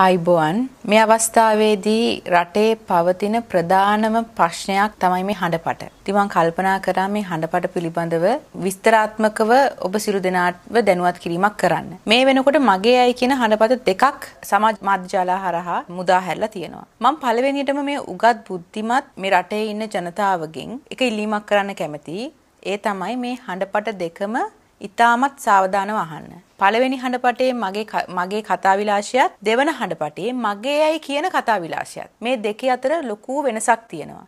ආයිබෝන් මේ අවස්ථාවේදී රටේ පවතින ප්‍රධානම ප්‍රශ්නයක් තමයි මේ හඬපට. ඉතින් මම කල්පනා කරා මේ හඬපට පිළිබඳව විස්තරාත්මකව ඔබ සිළු දෙනාටව දැනුවත් කිරීමක් කරන්න. මේ වෙනකොට මගේ අය කියන හඬපත දෙකක් සමාජ මාධ්‍යාලා හරහා මුදා හැරලා තියෙනවා. මම පළවෙනියටම මේ උගත් බුද්ධිමත් මේ රටේ ඉන්න ජනතාවගෙන් එක ඉල්ලීමක් කරන්න කැමතියි. ඒ තමයි මේ හඬපට දෙකම ඉතාමත් සාවධානව අහන්න. පළවෙනි හඬපටේ මගේ මගේ කතා විලාශයත් දෙවන හඬපටේ මගේ ඇයි කියන කතා විලාශයත් මේ දෙකේ අතර ලොකු වෙනසක් තියෙනවා.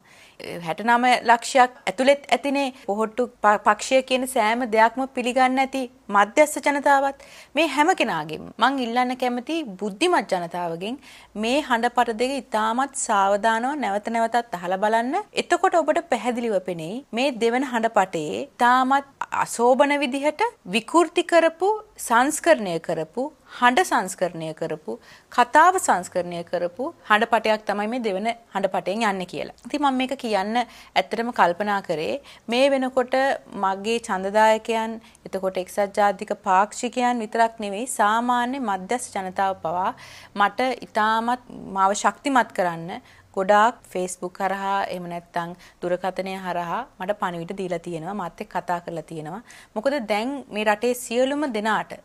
හැටනම ලක්ෂයක් ඇතුළෙත් ඇතිනේ පොහොට්ටු පක්ෂය කියන සෑම දෙයක්ම පිළිගන්න ඇති මධ්‍යස්ස ජනතාවත් මේ හැම කෙනාගෙන් මං ඉල්ලන්න කැමති බුද්ධිමත් ජනතාවගෙන් මේ හඬපට දෙක ඉතාමත් සාවධානව නැවත නැවතත් අහලා බලන්න. එතකොට ඔබට පැහැදිලිව පෙනෙයි මේ දෙවන හඬපටේ තාමත් අසෝබන විදිහට විකෘති කරපු සංස්කරණය කරපු හඬ සංස්කරණය කරපු කතාව සංස්කරණය කරපු හඬපටයක් තමයි මේ දෙවන හඬපටයෙන් යන්නේ කියලා. ඉතින් මම මේක කියන්න ඇත්තටම කල්පනා කරේ මේ වෙනකොට මගේ ඡන්දදායකයන් එතකොට එක්සත් ජාතික පාක්ෂිකයන් විතරක් නෙවෙයි සාමාන්‍ය මධ්‍යස්ථ ජනතාව පවා මට ඊටමත් මාව ශක්තිමත් කරන්න ගොඩාක් ෆේස්බුක් හරහා එහෙම නැත්නම් දුරකථනය හරහා මට පණිවිඩ දීලා තියෙනවා මාත් එක්ක කතා කරලා තියෙනවා මොකද දැන් මේ රටේ සියලුම දෙනාට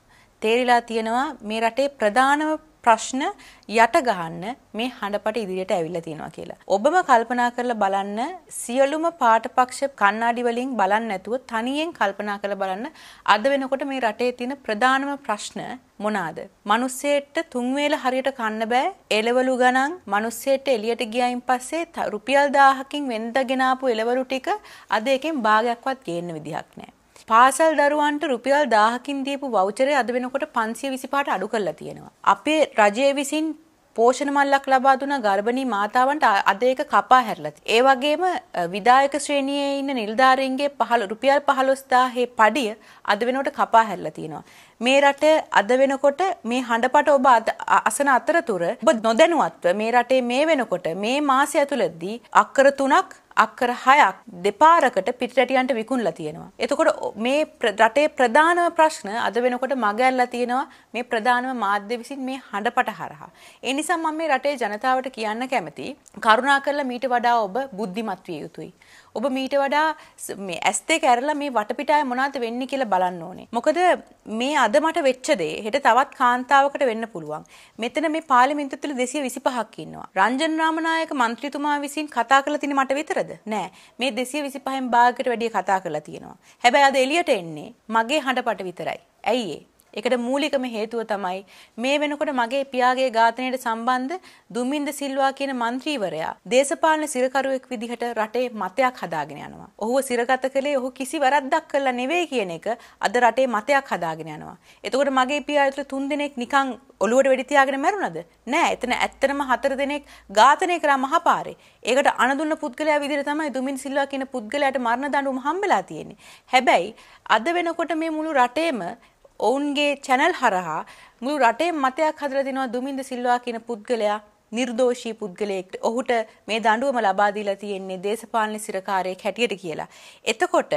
තේරිලා තියෙනවා මේ රටේ ප්‍රධානම ප්‍රශ්න යට ගහන්න මේ හඬපට ඉදිරියට ඇවිල්ලා තියෙනවා කියලා. ඔබම කල්පනා කරලා බලන්න සියලුම පාටපක්ෂ කණ්ණාඩි වලින් බලන්න නැතුව තනියෙන් කල්පනා කරලා බලන්න අද වෙනකොට මේ රටේ තියෙන ප්‍රධානම ප්‍රශ්න මොනවාද? මිනිස්සෙට තුන් වේල හරියට කන්න බෑ. එළවලු ගණන් මිනිස්සෙට එළියට ගියායින් පස්සේ රුපියල් 1000කින් වෙනද ගෙනාපු එළවලු ටික අද එකෙන් භාගයක්වත් ගේන්න විදිහක් නෑ. පාසල් දරුවන්ට රුපියල් 1000කින් දීපු වවුචරය අද වෙනකොට 525ට අඩු කරලා තියෙනවා. අපේ රජය විසින් පෝෂණ මල්ලක් ලබා දුන ගර්භණී මාතාවන්ට අද ඒක කපා හැරලා තියෙනවා. ඒ වගේම විදායක ශ්‍රේණියේ ඉන්න නිලධාරීන්ගේ පහළ රුපියල් 15000 පඩිය අද වෙනකොට කපා හැරලා තියෙනවා. මේ රට අද වෙනකොට මේ හඬපට ඔබ අසන අතරතුර ඔබ නොදැනුවත්ව මේ රටේ මේ වෙනකොට මේ මාසය ඇතුළතදී අක්කර තුනක් අක්කර හයක් දෙපාරකට පිටරටියන්ට විකුණලා තියෙනවා. එතකොට මේ රටේ ප්‍රධානම ප්‍රශ්න අද වෙනකොට මගඇල්ලා තියෙනවා මේ ප්‍රධානම මාධ්‍ය විසින් මේ හඬපට හරහා. ඒ නිසා මම මේ රටේ ජනතාවට කියන්න කැමතියි කරුණාකරලා මීට වඩා ඔබ බුද්ධිමත් විය යුතුයි. ඔබ මීට වඩා මේ ඇස් දෙක ඇරලා මේ වටපිටාවේ මොනවද වෙන්නේ කියලා බලන්න ඕනේ. මොකද මේ අද මට වෙච්ච දේ හෙට තවත් කාන්තාවකට වෙන්න පුළුවන්. මෙතන මේ පාර්ලිමේන්තුව තුළ 225ක් ඉන්නවා. රංජන් රාමනායක മന്ത്രിතුමා විසින් කතා කරලා තියෙන මට විතරද? නෑ. මේ 225න් භාගයකට වැඩිය කතා කරලා තියෙනවා. හැබැයි අද එළියට එන්නේ මගේ හඬපට විතරයි. ඇයි ඒ? ඒකට මූලිකම හේතුව තමයි මේ වෙනකොට මගේ පියාගේ ඝාතනයට සම්බන්ධ දුමින්ද සිල්වා කියන മന്ത്രിවරයා දේශපාලන සිරකරුවෙක් විදිහට රටේ මතයක් හදාගෙන යනවා. ඔහුව සිරගත කළේ ඔහු කිසි වරද්දක් කළා නෙවෙයි කියන එක අද රටේ මතයක් හදාගෙන යනවා. එතකොට මගේ පියා ඇතුළු තුන් දෙනෙක් නිකන් ඔලුවට වෙඩි තියාගෙන මැරුණද? නෑ, එතන ඇත්තටම හතර දෙනෙක් ඝාතනය කරා මහපාරේ. ඒකට අනඳුන පුද්ගලයා විදිහට තමයි දුමින් සිල්වා කියන පුද්ගලයාට මරණ දඬුවම හම්බලා තියෙන්නේ. හැබැයි අද වෙනකොට මේ මුළු රටේම ඔවුන්ගේ චැනල් හරහා මුළු රටේ මතයක් හදලා දෙනවා දුමින්ද සිල්වා කියන පුද්ගලයා නිර්දෝෂී පුද්ගලයෙක් ඔහුට මේ දඬුවම ලබා දීලා තියෙන්නේ දේශපාලන සිරකාරයෙක් හැටියට කියලා. එතකොට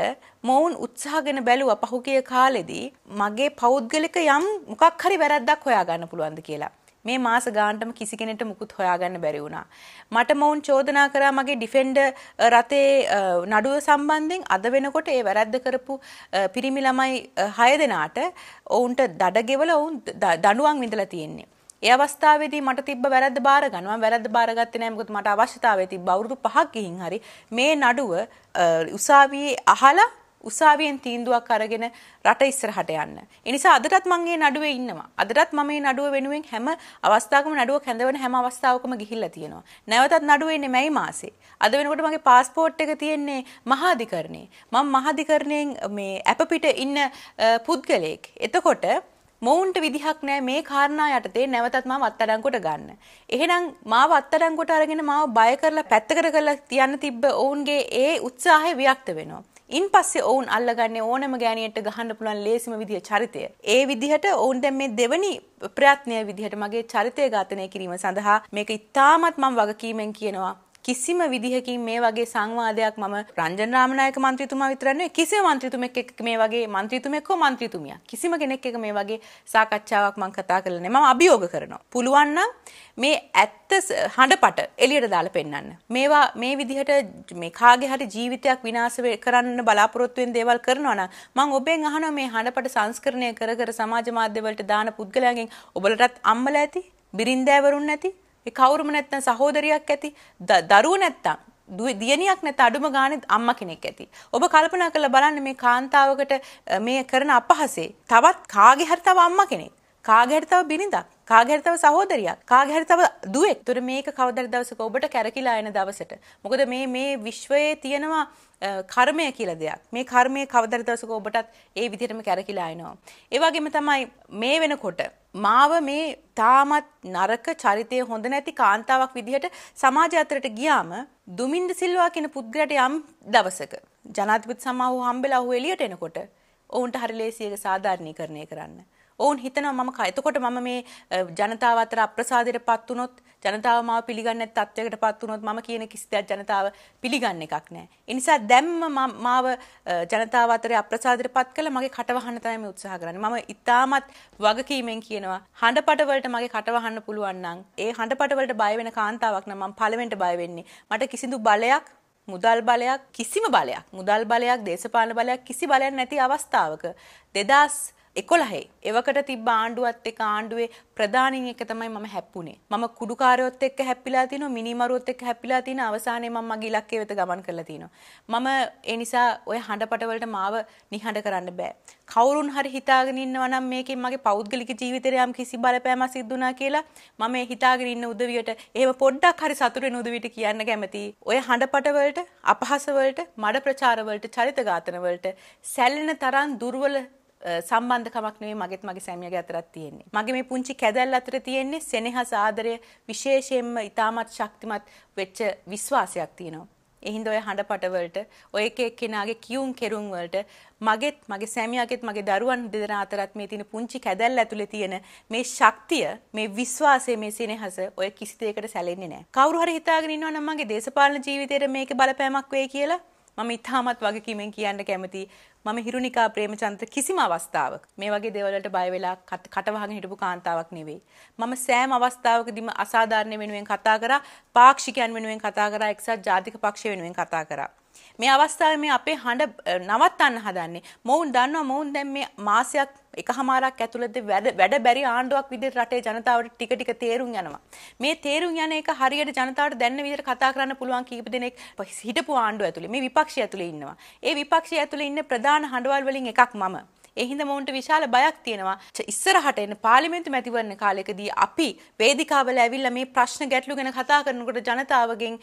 මොවුන් උත්සාහගෙන බැලුවා පහුගිය කාලෙදී මගේ පෞද්ගලික යම් මොකක් හරි වැරද්දක් හොයාගන්න පුළුවන්ද කියලා. මේ මාස ගානටම කිසි කෙනෙට මුකුත් හොයාගන්න බැරි වුණා. මට මොවුන් චෝදනා කරා මගේ ඩිෆෙන්ඩ රතේ නඩුව සම්බන්ධයෙන් අද වෙනකොට ඒ වැරද්ද කරපු පිරිමි ළමයි 6 දෙනාට ඔවුන්ට දඩ ගෙවලා ඔවුන් දඬුවම් විඳලා තියෙන්නේ. ඒ අවස්ථාවේදී මට තිබ්බ වැරද්ද බාර ගන්න මම වැරද්ද බාරගත්තේ නැහැ මොකද මට අවශ්‍යතාවය තිබ්බ අවුරුදු 5ක් ගිහින් හරි මේ නඩුව උසාවියේ අහලා උසාවියෙන් තීන්දුවක් අරගෙන රට ඉස්සරහට යන්න. ඒ නිසා අදටත් මම මේ නඩුවේ ඉන්නවා. අදටත් මම මේ නඩුව වෙනුවෙන් හැම අවස්ථාවකම නඩුවක් හැඳවන හැම අවස්ථාවකම ගිහිල්ලා තියෙනවා. නැවතත් නඩුව එන්නේ මැයි මාසේ. අද වෙනකොට මගේ પાස්පෝර්ට් එක තියෙන්නේ මහාධිකරණේ. මම මහාධිකරණයෙන් මේ ඇප පිට ඉන්න පුද්ගලයෙක්. එතකොට මොවුන්ට විදිහක් නෑ මේ කාරණා යටතේ නැවතත් මාව අත්අඩංගුවට ගන්න. එහෙනම් මාව අත්අඩංගුවට අරගෙන මාව බය කරලා පැත්තකට කරලා තියන්න තිබ්බ ඔවුන්ගේ ඒ උත්සාහය වික්ත වෙනවා. ඉන් පස්සේ ඔවුන් අල්ලගන්නේ ඕනම ගෑනියට ගහන්න පුළුවන් ලේසිම විදිහ චරිතය. ඒ විදිහට ඔවුන් දැන් මේ දෙවනි ප්‍රයත්නය විදිහට මගේ චරිතය ඝාතනය කිරීම සඳහා මේක ඉතාමත් මම වගකීමෙන් කියනවා කිසිම විදිහකින් මේ වගේ සංවාදයක් මම රංජන් රාමනායක මන්ත්‍රීතුමා විතරක් නෙවෙයි කිසිම මන්ත්‍රීතුමෙක් එක්ක මේ වගේ මන්ත්‍රීතුමෙක් හෝ මන්ත්‍රීතුමියක් කිසිම කෙනෙක් එක්ක මේ වගේ සාකච්ඡාවක් මම කතා කළේ නැහැ. මම අභියෝග කරනවා. පුළුවන් නම් මේ ඇත්ත හඬපට එළියට දාලා පෙන්වන්න. මේවා මේ විදිහට මේ කාගේ හරි ජීවිතයක් විනාශ කරන්න බලාපොරොත්තු වෙන දේවල් කරනවා නම් මම ඔබෙන් අහනවා මේ හඬපට සංස්කරණය කර කර සමාජ මාධ්‍ය වලට දාන පුද්ගලයන්ගෙන් ඔබලටත් අම්මලා ඇති බිරින්දෑවරුන් නැති ඒ කවුරුම නැත්නම් සහෝදරියක් ඇති දරුවෝ නැත්නම් දියණියක් නැත අඩුම ගානේ අම්මා කෙනෙක් ඇති. ඔබ කල්පනා කරලා බලන්න මේ කාන්තාවකට මේ කරන අපහාසේ තවත් කාගේ හරි තව අම්මා කෙනෙක් කාගැරිතව බිරිඳක් කාගැරිතව සහෝදරියක් කාගැරිතව දුවෙක්. ତොර මේක කවදර දවසක ඔබට කැරකිලා එන දවසට. මොකද මේ මේ විශ්වයේ තියෙනවා කර්මය කියලා දෙයක්. මේ කර්මය කවදර දවසක ඔබටත් ඒ විදිහටම කැරකිලා එනවා. ඒ වගේම තමයි මේ වෙනකොට මාව මේ තාමත් නරක චරිතය හොඳ නැති කාන්තාවක් විදිහට සමාජය අතරට ගියාම දුමින්ද සිල්වා කියන පුද්ගලයාට යම් දවසක ජනාධිපති සමාව හම්බෙලා ඔහු එළියට එනකොට ඔවුන්ට හරි ලේසියක සාධාරණීකරණය කරන්න. ඔවුන් හිතනවා මම එතකොට මම මේ ජනතාව අතර අප්‍රසාදයටපත් වුණොත් ජනතාව මාව පිළිගන්නේ නැත් තත්වයකටපත් වුණොත් මම කියන කිසි දෙයක් ජනතාව පිළිගන්න එකක් නැහැ. ඒ නිසා දැම්ම මාව ජනතාව අතරේ අප්‍රසාදයටපත් කළ මගේ කටවහන්න තමයි මේ උත්සාහ කරන්නේ. මම ඉතාමත් වගකීමෙන් කියනවා හඬපට වලට මගේ කටවහන්න පුළුවන් නම් ඒ හඬපට වලට බය වෙන කාන්තාවක් නම් මම පළවෙනිට බය වෙන්නේ. මට කිසිදු බලයක් මුදල් බලයක් කිසිම බලයක් මුදල් බලයක් දේශපාලන බලයක් කිසි බලයක් නැති අවස්ථාවක 2000 එකොළහේ එවකට තිබ්බ ආණ්ඩුවත් එක ආණ්ඩුවේ ප්‍රධානින් එක තමයි මම හැප්පුණේ මම කුඩුකාරයොත් එක්ක හැප්පිලා තිනවා මිනිමරුවොත් එක්ක හැප්පිලා තින අවසානයේ මම මගේ ඉලක්කය වෙත ගමන් කරලා තිනවා මම ඒ නිසා ওই හඬපට වලට මාව නිහඬ කරන්න බෑ කවුරුන් හරි හිතාගෙන ඉන්නවා නම් මේකෙන් මගේ පෞද්ගලික ජීවිතේට යම් කිසි බලපෑමක් සිද්ධ වුණා කියලා මම මේ හිතාගෙන ඉන්න උදවියට එහෙම පොඩ්ඩක් හරි සතුටු වෙන උදවියට කියන්න කැමතියි. ඔය හඬපට වලට, අපහාස වලට, මඩ ප්‍රචාර වලට, චරිත ඝාතන වලට සැලෙන තරම් දුර්වල සම්බන්ධකමක් නෙවෙයි මගෙත් මගේ සැමියාගේ අතරත් තියෙන්නේ. මගේ මේ පුංචි කැදල් අතර තියෙන්නේ සෙනෙහස ආදරය විශේෂයෙන්ම ඊටමත් ශක්තිමත් වෙච්ච විශ්වාසයක් තියෙනවා. එහින්ද ඔය හඬපට වලට ඔය එක එක්කෙනාගේ කියුම් කෙරුම් වලට මගෙත් මගේ සැමියාගෙත් මගේ දරුවන් දෙදෙනා අතරත් මේ තියෙන පුංචි කැදැල්ල ඇතුලේ තියෙන මේ ශක්තිය මේ විශ්වාසය මේ සෙනෙහස ඔය කිසි දෙයකට සැලෙන්නේ නැහැ. කවුරු හරි හිතාගෙන ඉන්නවා නම් මගේ දේශපාලන ජීවිතේට මේක බලපෑමක් වෙයි කියලා මම ඉතාමත් වගකීමෙන් කියන්න කැමතියි. මම හිරුනිකා ප්‍රේමචන්ද්‍ර කිසිම අවස්ථාවක් මේ වගේ දේවල් වලට බය වෙලා කටවහගෙන හිටපු කාන්තාවක් නෙවෙයි. මම සෑම අවස්ථාවකදීම අසාධාරණ වෙනුවෙන් කතා කරා, පාක්ෂිකයන් වෙනුවෙන් කතා කරා, එක්සත් ජාතික පක්ෂය වෙනුවෙන් කතා කරා. මේ අවස්ථාවේ මේ අපේ හඬ නවත්තන්න හදන්නේ. මොවුන් දන්නවා මොවුන් දැන් මේ මාසයක් එකහමාරක් ඇතුළතදී වැඩ වැඩ බැරි ආණ්ඩුවක් විදිහට රටේ ජනතාවට ටික ටික තේරුම් යනවා. මේ තේරුම් යන එක හරියට ජනතාවට දැන්න විදිහට කතා කරන්න පුළුවන් කීප දෙනෙක් හිටපු ආණ්ඩුව ඇතුලේ මේ විපක්ෂය ඇතුලේ ඉන්නවා. ඒ විපක්ෂය ඇතුලේ ඉන්න ප්‍රධාන හඬවල් වලින් එකක් මම. ඒ හින්දා මොවුන්ට විශාල බයක් තියෙනවා. ඉස්සරහට එන පාර්ලිමේන්තු මැතිවරණ කාලයකදී අපි වේදිකාවල ඇවිල්ලා මේ ප්‍රශ්න ගැටලු ගැන කතා කරනකොට ජනතාවගෙන්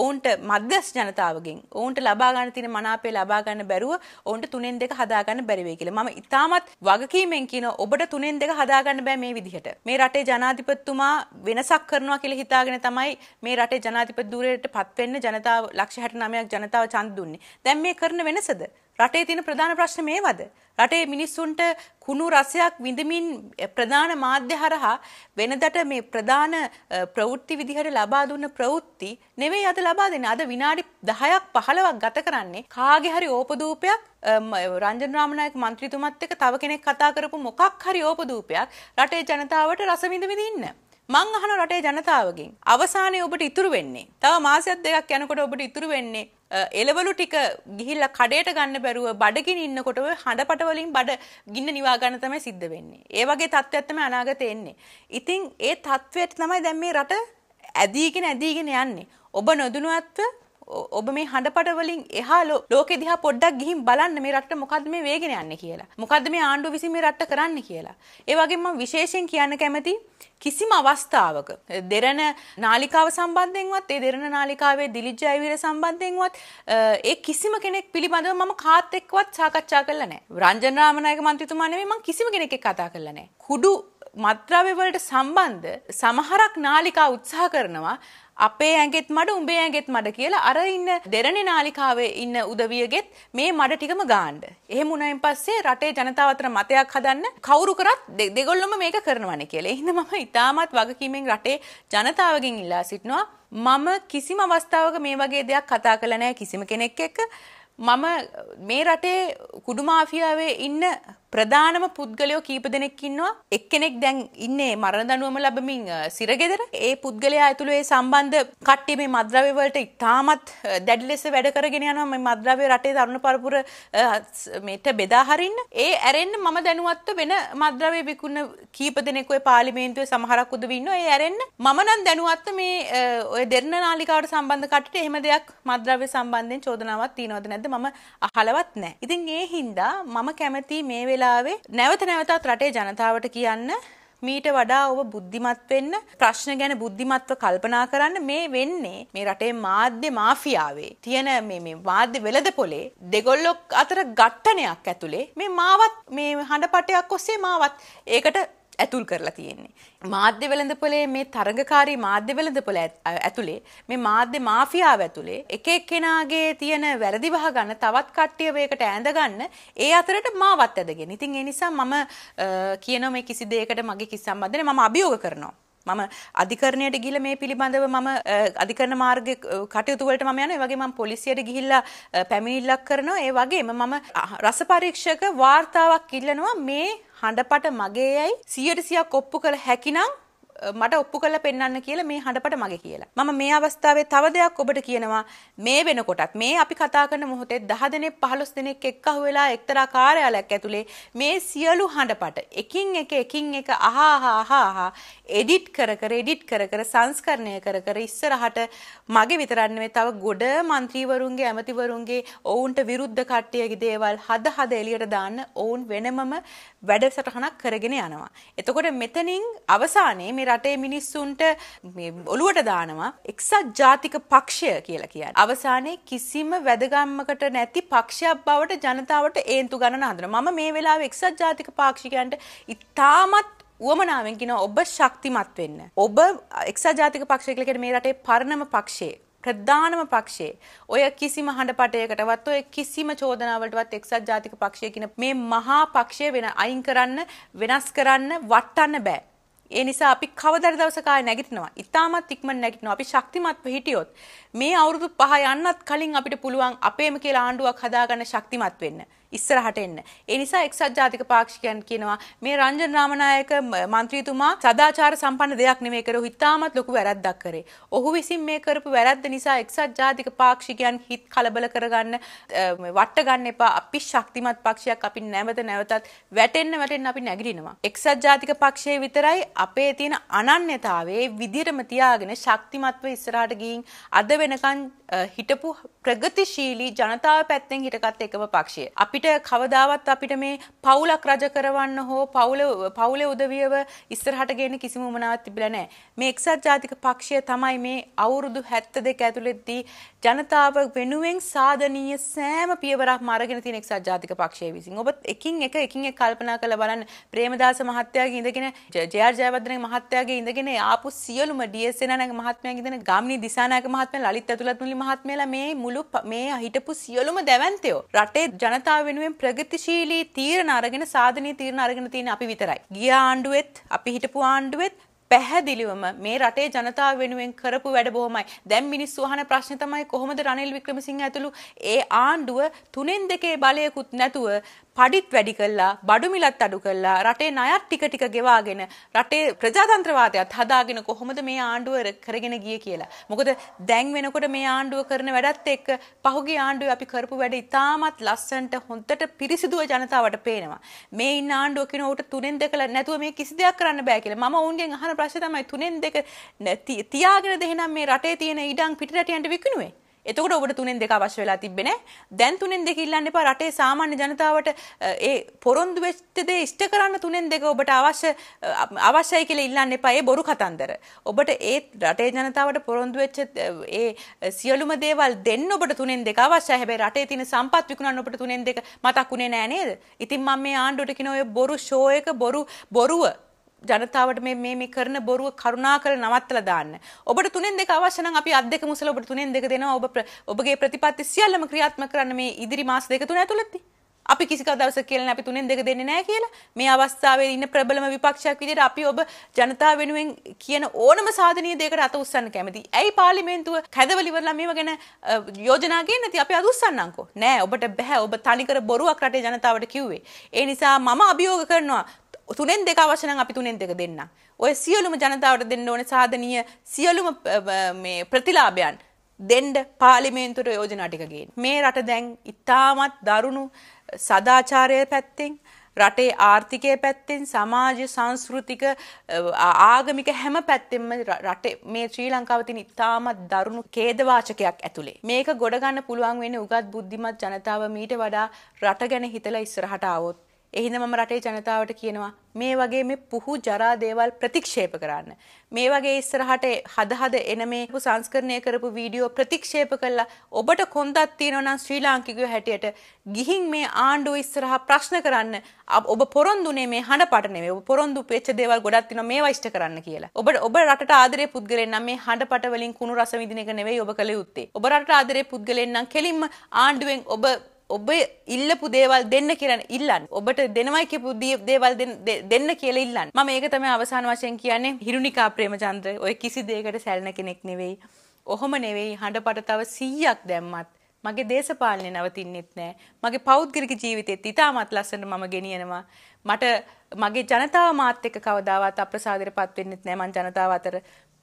ඔවුන්ට මධ්‍යස්ථ ජනතාවගෙන් ඔවුන්ට ලබා ගන්න තියෙන මනාපය ලබා ගන්න බැරුව ඔවුන්ට තුනෙන් දෙක හදා ගන්න බැරි වෙයි කියලා. මම ඉතාමත් වගකීමෙන් කියනවා ඔබට තුනෙන් දෙක හදා ගන්න බෑ මේ විදිහට. මේ රටේ ජනාධිපතිතුමා වෙනසක් කරනවා කියලා හිතාගෙන තමයි මේ රටේ ජනාධිපති ධූරයට පත් වෙන්න ජනතාව ලක්ෂ 69ක් ජනතාව ඡන්ද දුන්නේ. දැන් මේ කරන වෙනසද? රටේ තියෙන ප්‍රධාන ප්‍රශ්න මේවද? රටේ මිනිස්සුන්ට කුණු රසයක් විඳමින් ප්‍රධාන මාධ්‍ය හරහා වෙනදට මේ ප්‍රධාන ප්‍රවෘත්ති විදිහට ලබා දුන්න ප්‍රවෘත්ති නෙවෙයි අද ලබා දෙන්නේ. අද විනාඩි 10ක් 15ක් ගත කරන්නේ කාගේ හරි ඕපදූපයක් රංජන රාමනායක മന്ത്രിතුමත් එක්ක තව කෙනෙක් කතා කරපු මොකක් හරි ඕපදූපයක් රටේ ජනතාවට රස විඳ විඳ ඉන්න. මං අහන රටේ ජනතාවගෙන් අවසානයේ ඔබට ඉතුරු වෙන්නේ. තව මාසයක් දෙකක් යනකොට ඔබට ඉතුරු වෙන්නේ එලවලු ටික ගිහිල්ලා කඩේට ගන්න බැරුව බඩගින් ඉන්නකොට ඔය හඬපට වලින් බඩ ගින්න නිවා ගන්න තමයි සිද්ධ වෙන්නේ. ඒ වගේ තත්ත්වයක් තමයි අනාගතේ එන්නේ. ඉතින් ඒ තත්ත්වයට තමයි දැන් මේ රට ඇදීගෙන ඇදීගෙන යන්නේ. ඔබ නොදුනුවත්ව ඔබ මේ හඬපට වලින් එහා ලෝකෙ දිහා පොඩ්ඩක් ගිහින් බලන්න මේ රට මොකද්ද මේ වේගෙන යන්නේ කියලා. මොකද්ද මේ ආණ්ඩුව විසින් මේ රට කරන්නේ කියලා. ඒ වගේම මම විශේෂයෙන් කියන්න කැමති කිසිම අවස්ථාවක දෙරණ නාලිකාව සම්බන්ධයෙන්වත් ඒ දෙරණ නාලිකාවේ දිලිජ් ජයවීර සම්බන්ධයෙන්වත් ඒ කිසිම කෙනෙක් පිළිබඳව මම කාත් එක්කවත් සාකච්ඡා කළා නැහැ. රංජන රාමනායක මන්ත්‍රීතුමා නෙමෙයි මම කිසිම කෙනෙක් එක්ක කතා කළා නැහැ. කුඩු මත්ද්‍රව්‍ය වලට සම්බන්ධ සමහරක් නාලිකා උත්සාහ කරනවා අපේ ඇගෙත් මඩ උඹේ ඇගෙත් මඩ කියලා අර ඉන්න දෙරණේ නාලිකාවේ ඉන්න උදවියගෙත් මේ මඩ ටිකම ගාන්න. එහෙම වුණායින් පස්සේ රටේ ජනතාව අතර මතයක් හදන්න කවුරු කරත් දෙගොල්ලොම මේක කරනවනේ කියලා. ඒ හින්දා මම ඉතාමත් වගකීමෙන් රටේ ජනතාවගෙන් ඉල්ලා සිටිනවා මම කිසිම අවස්ථාවක මේ වගේ දෙයක් කතා කළ නැහැ කිසිම කෙනෙක් එක්ක. මම මේ රටේ කුඩු මාෆියාවේ ඉන්න ප්‍රධානම පුද්ගලයෝ කීප දෙනෙක් ඉන්නවා එක්කෙනෙක් දැන් ඉන්නේ මරණ දනුවම ලැබමින් සිරගෙදර ඒ පුද්ගලයා ඇතුළු ඒ සම්බන්ධ කට්ටිය මේ මද්‍රව්‍ය වලට ඉතාමත් දැඩි ලෙස වැඩ කරගෙන යනවා මේ මද්‍රව්‍ය රටේ තරුණ පරපුර මේට බෙදා හරින්න ඒ ඇරෙන්න මම දැනුවත්ව වෙන මද්‍රව්‍ය විකුණන කීප දෙනෙක් ඔය පාර්ලිමේන්තුවේ සමහරක් උදවි ඉන්නවා ඒ ඇරෙන්න මම නම් දැනුවත්ව මේ ඔය දෙරණ නාලිකාවට සම්බන්ධ කට්ටියට එහෙම දෙයක් මද්‍රව්‍ය සම්බන්ධයෙන් චෝදනාවක් තියනවද නැද්ද මම අහලවත් නැහැ. ඉතින් ඒ හින්දා මම කැමති මේ වෙලාවේ වෙලාවේ නැවත නැවතත් රටේ ජනතාවට කියන්න මීට වඩා ඔබ බුද්ධිමත් වෙන්න ප්‍රශ්න ගැන බුද්ධිමත්ව කල්පනා කරන්න මේ වෙන්නේ මේ රටේ මාධ්‍ය මාෆියාවේ තියෙන මේ මේ මාධ්‍ය වෙළඳ පොලේ දෙගොල්ලොක් අතර ඝට්ටනයක් ඇතුලේ මේ මාවත් මේ හඬපටයක් ඔස්සේ මාවත් ඒකට ඇතුල් කරලා තියෙන්නේ. මාධ්‍ය වෙළඳපොලේ මේ තරඟකාරී මාධ්‍ය වෙළඳපොල ඇතුලේ මේ මාධ්‍ය මාෆියාව ඇතුලේ එක එක්කෙනාගේ තියෙන වැරදි වහ ගන්න තවත් කට්ටිය මේකට ඇඳ ගන්න ඒ අතරට මාවත් ඇදගෙන. ඉතින් ඒ නිසා මම කියනවා මේ කිසි දෙයකට මගේ කිසි සම්බන්ධ මම අභියෝග කරනවා. මම අධිකරණයට ගිහිල්ලා මේ පිළිබඳව මම අධිකරණ මාර්ග කටයුතු වලට මම යනවා. ඒ වගේ මම පොලිසියට ගිහිල්ලා පැමිණිල්ලක් කරනවා. ඒ වගේම මම රස පරීක්ෂක වාර්තාවක් ඉල්ලනවා මේ හඬපට මගේ යයි සියයට සියක් ඔප්පු කළ හැකිනම් මට ඔප්පු කරලා පෙන්වන්න කියලා මේ හඬපට මගේ කියලා. මම මේ අවස්ථාවේ තව දෙයක් ඔබට කියනවා මේ වෙනකොටත් මේ අපි කතා කරන මොහොතේ 10 දෙනෙක් 15 දෙනෙක් එක්කහු වෙලා එක්තරා කාර්යාලයක් ඇතුලේ මේ සියලු හඬපට එකින් එක එකින් එක අහා අහා එඩිට් කර කර එඩිට් කර කර සංස්කරණය කර කර ඉස්සරහට මගේ විතරක් නෙවෙයි තව ගොඩ മന്ത്രിවරුන්ගේ ඇමතිවරුන්ගේ ඔවුන්ට විරුද්ධ කට්ටියගේ දේවල් හද හද එළියට දාන්න ඔවුන් වෙනමම වැඩසටහනක් කරගෙන යනවා. එතකොට මෙතනින් අවසානයේ මේ රටේ මිනිස්සුන්ට ඔලුවට දානවා එක්සත් ජාතික පක්ෂය කියලා කියන්න. අවසානයේ කිසිම වැදගම්මකට නැති පක්ෂයක් බවට ජනතාවට ඒන්තු ගණන හඳන මම මේ වෙලා එක්සත් ජාතික පාක්ෂිකයන්ට ඉතාමත් වුවමනාවෙන් කියෙන ඔබ ශක්තිමත් වෙන්න. ඔබ එක්සත් ජාතික පක්ෂයකලකට මේ රටේ පරණම පක්ෂේ. ප්‍රධානම පක්ෂේ ඔය කිසිම හඬ පටයකටවත් ඔය කිසිම චෝදනාවලටවත් එක්සත් ජාතික පක්ෂය කියන මේ මහා පක්ෂය වෙන අයින් කරන්න වෙනස් කරන්න වටන්න බෑ. ඒ නිසා අපි කවදර දවසක ආය නැගිටිනවා. ඉතාමත් ඉක්මනට නැගිටිනවා. අපි ශක්තිමත්ව හිටියොත් මේ අවුරුදු 5 යන්නත් කලින් අපිට පුළුවන් අපේම කියලා ආණ්ඩුවක් හදාගන්න ශක්තිමත් වෙන්න. ඉස්සරහට එන්න. ඒ නිසා එක්සත් ජාතික පාක්ෂිකයන් කියනවා මේ රංජන් රාමනායක മന്ത്രിතුමා සදාචාර සම්පන්න දෙයක් නෙමෙයි කරේ. ඔහු ඉතාමත් ලොකු වැරද්දක් කරේ. ඔහු විසින් මේ කරපු වැරද්ද නිසා එක්සත් ජාතික පාක්ෂිකයන් හිත් කලබල කරගන්න වට ගන්න එපා. අපි ශක්තිමත් පක්ෂයක් අපි නැවත නැවතත් වැටෙන්න වැටෙන්න අපි නැගිටිනවා. එක්සත් ජාතික පක්ෂයේ විතරයි අපේ තියෙන අනන්‍යතාවයේ විදියටම තියාගෙන ශක්තිමත්ව ඉස්සරහට ගිහින් අද වෙනකන් හිටපු ප්‍රගතිශීලී ජනතාව පැත්තෙන් හිටගත් එකම පක්ෂය. අපිට අපිට කවදාවත් අපිට මේ පවුලක් රජ කරවන්න හෝ පවුල පවුලේ උදවියව ඉස්සරහට ගේන්න කිසිම උමනාවක් තිබිලා නැහැ. මේ එක්සත් ජාතික පක්ෂය තමයි මේ අවුරුදු 72 ඇතුළතදී ජනතාව වෙනුවෙන් සාධනීය සෑම පියවරක්ම අරගෙන තියෙන එක්සත් ජාතික පක්ෂය විසින්. ඔබ එකින් එක එකින් එක කල්පනා කරලා බලන්න ප්‍රේමදාස මහත්තයාගේ ඉඳගෙන ජයර් ජයවර්ධන මහත්තයාගේ ඉඳගෙන ආපු සියලුම ඩීඑස් සේනානායක මහත්මයාගේ ඉඳගෙන ගම්නි දිසානායක මහත්මයා ලලිත් ඇතුළත් මුලි මහත්මයාලා මේ මුළු මේ හිටපු සියලුම දැවැන්තයෝ රටේ ජනතාව වෙනුවෙන් ප්‍රගතිශීලී තීරණ අරගෙන සාධනීය තීරණ අරගෙන තියෙන අපි විතරයි. ගිය ආණ්ඩුවෙත් අපි හිටපු ආණ්ඩුවෙත් පැහැදිලිවම මේ රටේ ජනතාව වෙනුවෙන් කරපු වැඩ බොහොමයි. දැන් මිනිස්සු අහන ප්‍රශ්නේ තමයි කොහොමද රනිල් වික්‍රමසිංහ ඇතුළු ඒ ආණ්ඩුව තුනෙන් දෙකේ බලයකුත් නැතුව පඩිත් වැඩි කළා, බඩු මිලත් අඩු කළා, රටේ ණයත් ටික ටික ගෙවාගෙන රටේ ප්‍රජාතන්ත්‍රවාදයත් හදාගෙන කොහොමද මේ ආණ්ඩුව කරගෙන ගියේ කියලා. මොකද දැන් වෙනකොට මේ ආණ්ඩුව කරන වැඩත් එක්ක පහුගිය ආණ්ඩුවේ අපි කරපු වැඩ ඉතාමත් ලස්සනට හොඳට පිරිසිදුව ජනතාවට පේනවා. මේ ඉන්න ආණ්ඩුව කියන උට තුනෙන් දෙකලා නැතුව මේ කිසි දෙයක් කරන්න බෑ කියලා. මම ඔවුන්ගෙන් අහන ප්‍රශ්නේ තමයි තුනෙන් දෙක තියාගෙන දෙහෙනම් මේ රටේ තියෙන ඉඩම් පිටරටයන්ට විකුණුවේ. එතකොට ඔබට තුනෙන් දෙක අවශ්‍ය වෙලා තිබෙන්නේ දැන් තුනෙන් දෙක ඉල්ලන්න එපා රටේ සාමාන්‍ය ජනතාවට ඒ පොරොන්දු වෙච්ච දේ ඉෂ්ට කරන්න තුනෙන් දෙක ඔබට අවශ්‍ය අවශ්‍යයි කියලා ඉල්ලන්න එපා ඒ බොරු කතන්දර ඔබට ඒ රටේ ජනතාවට පොරොන්දු වෙච්ච ඒ සියලුම දේවල් දෙන්න ඔබට තුනෙන් දෙක අවශ්‍යයි හැබැයි රටේ තියෙන සම්පත් විකුණන්න ඔබට තුනෙන් දෙක මතක් උනේ නෑ නේද ඉතින් මම මේ ආණ්ඩුවට කියන ඔය බොරු ෂෝ එක බොරු බොරුව ජනතාවට මේ මේ මේ කරන බොරුව කරුණාකර නවත්තලා දාන්න. ඔබට තුනෙන් දෙක අවශ්‍ය නම් අපි අත් දෙක මුසල ඔබට තුනෙන් දෙක දෙනවා. ඔබ ඔබගේ ප්‍රතිපත්ති සියල්ලම ක්‍රියාත්මක කරන්න මේ ඉදිරි මාස දෙක තුන ඇතුළතදී. අපි කිසික දවසක කියලා අපි තුනෙන් දෙක දෙන්නේ නැහැ කියලා. මේ අවස්ථාවේ ඉන්න ප්‍රබලම විපක්ෂයක් විදිහට අපි ඔබ ජනතාව වෙනුවෙන් කියන ඕනම සාධනීය දෙයකට අත උස්සන්න කැමතියි. ඇයි පාර්ලිමේන්තුව කැදවල ඉවරලා මේව ගැන යෝජනා ගන්නේ නැති අපි අත උස්සන්නම්කෝ. නෑ ඔබට බෑ ඔබ තනිකර බොරුවක් රටේ ජනතාවට කිව්වේ. ඒ නිසා මම අභියෝග කරනවා තුනෙන් දෙක අවශ්‍ය නම් අපි තුනෙන් දෙක දෙන්නම්. ඔය සියලුම ජනතාවට දෙන්න ඕනේ සාධනීය සියලුම මේ ප්‍රතිලාභයන් දෙන්න පාර්ලිමේන්තුවට යෝජනා ටික ගේන්න. මේ රට දැන් ඉතාමත් දරුණු සදාචාරය පැත්තෙන් රටේ ආර්ථිකය පැත්තෙන් සමාජ සංස්කෘතික ආගමික හැම පැත්තෙම රටේ මේ ශ්‍රී ලංකාව තියෙන ඉතාමත් දරුණු ඛේදවාචකයක් ඇතුලේ මේක ගොඩ ගන්න පුළුවන් වෙන්නේ උගත් බුද්ධිමත් ජනතාව මීට වඩා රට ගැන හිතලා ඉස්සරහට આવොත් එහින්ද මම රටේ ජනතාවට කියනවා මේ වගේ මේ පුහු ජරා දේවල් ප්‍රතික්ෂේප කරන්න. මේ වගේ ඉස්සරහට හද හද එන මේ සංස්කරණය කරපු වීඩියෝ ප්‍රතික්ෂේප කළා ඔබට කොන්දක් තියෙනවා නම් ශ්‍රී ලාංකිකයෝ හැටියට ගිහින් මේ ආණ්ඩුව ඉස්සරහා ප්‍රශ්න කරන්න ඔබ පොරොන්දුනේ මේ හඬපට නෙවෙයි. ඔබ පොරොන්දු වෙච්ච දේවල් ගොඩක් තියෙනවා මේවා ඉෂ්ට කරන්න කියලා. ඔබ ඔබ රටට ආදරේ පුද්ගලයන් නම් මේ හඬපට වලින් කුණු රස විඳින එක නෙවෙයි ඔබ කළ යුත්තේ. ඔබ රටට ආදරේ පුද්ගලයන් නම් කෙලින්ම ආණ්ඩුවෙන් ඔබ ඔබ ඉල්ලපු දේවල් දෙන්න කියන ඉල්ලන්න ඔබට දෙනවයි කියපු දේවල් දෙන්න කියලා ඉල්ලන්න මම ඒක තමයි අවසාන වශයෙන් කියන්නේ හිරුනිකා ප්‍රේමචන්ද්‍ර ඔය කිසි දෙයකට සැලෙන කෙනෙක් නෙවෙයි ඔහොම නෙවෙයි හඬපට තව 100ක් දැම්මත් මගේ දේශපාලනය නවතින්නෙත් නෑ මගේ පෞද්ගලික ජීවිතෙත් ඉතාමත් ලස්සනට මම ගෙනියනවා මට මගේ ජනතාව මාත් එක්ක කවදාවත් අප්‍රසාදයටපත් වෙන්නෙත් නෑ මං ජනතාව අතර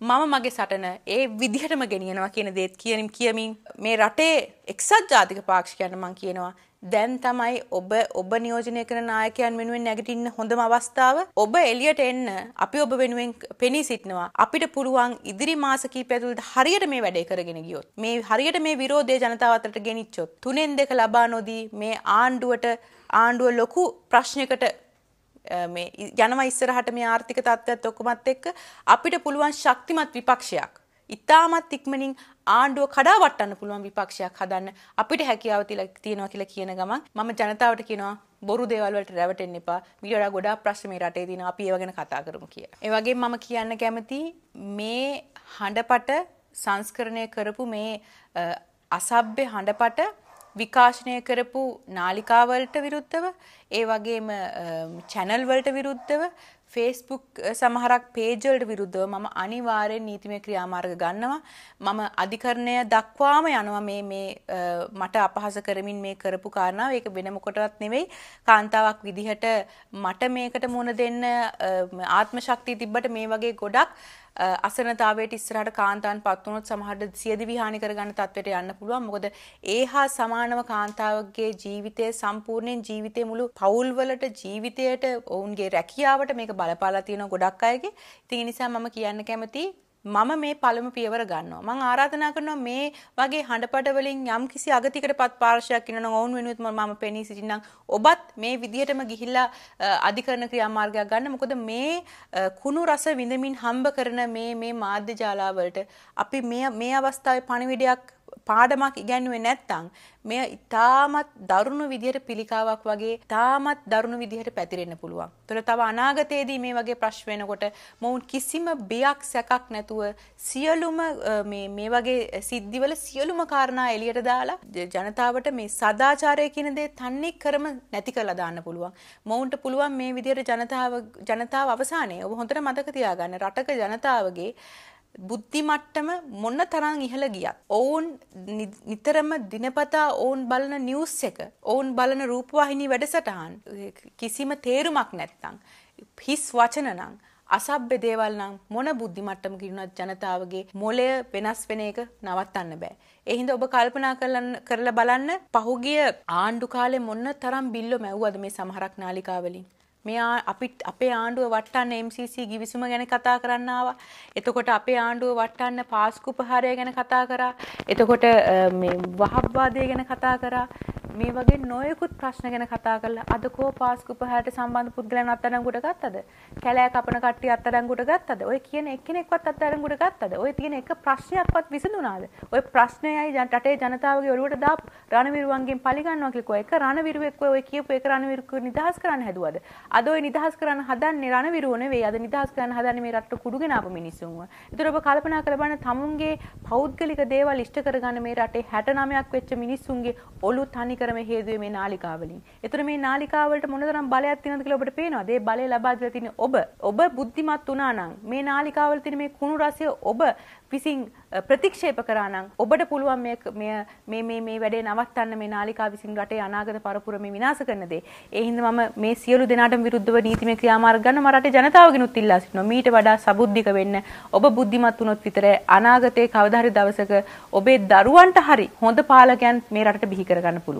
මම මගේ සටන ඒ විදිහටම ගෙනියනවා කියන දේත් කියනින් කියමින් මේ රටේ එක්සත් ජාතික පාක්ෂිකයන්ට මං කියනවා දැන් තමයි ඔබ ඔබ නියෝජනය කරන නායකයන් වෙනුවෙන් නැගිටින්න හොඳම අවස්ථාව ඔබ එලියට එන්න අපි ඔබ වෙනුවෙන් පෙනී සිටිනවා අපිට පුළුවන් ඉදිරි මාස කීපය තුළද හරියට මේ වැඩේ කරගෙන ගියොත් මේ හරියට මේ විරෝධය ජනතාව අතරට ගෙනිච්චොත් තුනෙන් දෙක ලබා නොදී මේ ආණ්ඩුවට ආණ්ඩුව ලොකු ප්‍රශ්නයකට මේ යනවා ඉස්සරහට මේ ආර්ථික තත්ත්වයත් ඔක්කොමත් එක්ක අපිට පුළුවන් ශක්තිමත් විපක්ෂයක් ඉතාමත් ඉක්මනින් ආණ්ඩුව කඩාවට්ටන්න පුළුවන් විපක්ෂයක් හදන්න අපිට හැකියාව තියෙනවා කියලා කියන ගමන් මම ජනතාවට කියනවා බොරු දේවල් වලට රැවටෙන්න එපා. මීට වඩා ගොඩාක් ප්‍රශ්න මේ රටේ තියෙනවා. අපි ඒව ගැන කතා කරමු කියලා. ඒ වගේම මම කියන්න කැමති මේ හඬපට සංස්කරණය කරපු මේ අසභ්‍ය හඬපට විකාශනය කරපු නාලිකාවලට විරුද්ධව ඒ වගේම channel වලට විරුද්ධව Facebook සමහරක් page වලට විරුද්ධව මම අනිවාර්යෙන් නීතිමය ක්‍රියාමාර්ග ගන්නවා මම අධිකරණය දක්වාම යනවා මේ මේ මට අපහාස කරමින් මේ කරපු කාරණාව ඒක වෙන මොකටවත් නෙවෙයි කාන්තාවක් විදිහට මට මේකට මුණ දෙන්න ආත්ම ශක්තිය තිබ්බට මේ වගේ ගොඩක් අසනතාවයට ඉස්සරහට කාන්තාවන් පත් වුණොත් සමහරට සියදිවි හානි කරගන්න තත්වයට යන්න පුළුවන්. මොකද ඒ හා සමානව කාන්තාවගේ ජීවිතය සම්පූර්ණයෙන් ජීවිතේ මුළු පවුල් වලට ජීවිතයට ඔවුන්ගේ රැකියාවට මේක බලපාලා තියෙන ගොඩක් අයගේ. ඉතින් ඒ නිසා මම කියන්න කැමතියි මම මේ පළමු පියවර ගන්නවා. මම ආරාධනා කරනවා මේ වගේ හඬපඩ වලින් යම්කිසි අගතිකටපත් පාර්ශවයක් ඉන්නවනම් ඔවුන් වෙනුවෙන් මම පෙනී සිටින්නම්. ඔබත් මේ විදියටම ගිහිල්ලා අධිකරණ ක්‍රියාමාර්ගයක් ගන්න. මොකද මේ කුණු රස විඳමින් හම්බ කරන මේ මේ මාධ්‍ය ජාලාවලට අපි මේ මේ අවස්ථාවේ පණිවිඩයක් පාඩමක් ඉගැන්නුවේ නැත්තං මෙය ඉතාමත් දරුණු විදිහට පිළිකාවක් වගේ තාමත් දරුණු විදිහට පැතිරෙන්න පුළුවන්. තොර තව අනාගතයේදී මේ වගේ ප්‍රශ්න වෙනකොට මොවුන් කිසිම බියක් සැකක් නැතුව සියලුම මේ මේ වගේ සිද්ධිවල සියලුම කාරණා එළියට දාලා ජනතාවට මේ සදාචාරය කියන දේ තන්නේ කරම නැති කරලා දාන්න පුළුවන්. මොවුන්ට පුළුවන් මේ විදිහට ජනතාව ජනතාව අවසානයේ ඔබ හොඳට මතක තියාගන්න රටක ජනතාවගේ බුද්ධි මට්ටම මොන්න තරම් ඉහළ ගියත් ඔවුන් නිතරම දිනපතා ඔවුන් බලන නිවුස් එක ඔවුන් බලන රූපවාහිනී වැඩසටහන් කිසිම තේරුමක් නැත්නම් හිස් වචන නම් අසභ්‍ය දේවල් නම් මොන බුද්ධි මට්ටමක ඉන්නත් ජනතාවගේ මොළය වෙනස් වෙන එක නවත්තන්න බෑ. ඒ හින්දා ඔබ කල්පනා කරලා බලන්න පහුගිය ආණ්ඩු කාලේ මොන තරම් බිල්ලෝ මැව්වද මේ සමහරක් නාලිකාවලින්. මෙයා අපිට අපේ ආණ්ඩුව වටන්න MCC ගිවිසුම ගැන කතා කරන්න ආවා. එතකොට අපේ ආණ්ඩුව වටන්න පාස්කු ප්‍රහාරය ගැන කතා කරා. එතකොට මේ වහබ්වාදය ගැන කතා කරා. මේ වගේ නොයෙකුත් ප්‍රශ්න ගැන කතා කරලා අද කෝ පාස්කු ප්‍රහාරයට සම්බන්ධ පුද්ගලයන් අත්අඩංගුවට ගත්තද? කැලෑ කපන කට්ටිය අත්අඩංගුවට ගත්තද? ඔය කියන එක්කෙනෙක්වත් අත්අඩංගුවට ගත්තද? ඔය තියෙන එක ප්‍රශ්නයක්වත් විසඳුණාද? ඔය ප්‍රශ්නයයි රටේ ජනතාවගේ ඔළුවට දාපු රණවිරුවන්ගෙන් පරිගන්නවා කියලා කෝ එක රණවිරුවෙක් ඔය කියපු එක රණවිරුකු නිදහස් කරන්න හැදුවද? අද ඔය නිදහස් කරන්න හදන්නේ රණවිරුව නෙවෙයි. අද නිදහස් කරන්න හදන්නේ මේ රටට කුඩු ගෙනාපු මිනිස්සුන්ව. ඒතර ඔබ කල්පනා කර බලන්න තමුන්ගේ පෞද්ගලික දේවල් ඉෂ්ට කරගන්න මේ රටේ 69ක් වෙච්ච මිනිස්සුන්ගේ ඔලු තනි කරම හේතුවේ මේ නාලිකාවලින්. ඒතර මේ නාලිකාවලට මොනතරම් බලයක් තියෙනවද කියලා ඔබට පේනවද? ඒ බලය ලබා දීලා තියෙන්නේ ඔබ. ඔබ බුද්ධිමත් වුණා නම් මේ නාලිකාවල තියෙන මේ කුණු රසය ඔබ විසින් ප්‍රතික්ෂේප කරානම් ඔබට පුළුවන් මේ මේ මේ මේ වැඩේ නවත්තන්න මේ නාලිකා විසින් රටේ අනාගත පරපුර මේ විනාශ කරන දේ. ඒ හින්දා මම මේ සියලු දෙනාටම විරුද්ධව නීතිමය ක්‍රියාමාර්ග ගන්න මම රටේ ජනතාවගෙනුත් ඉල්ලා සිටිනවා. මීට වඩා සබුද්ධික වෙන්න ඔබ බුද්ධිමත් වුණොත් විතරයි අනාගතයේ කවදා හරි දවසක ඔබේ දරුවන්ට හරි හොඳ පාලකයන් මේ රටට බිහි කරගන්න පුළුවන්.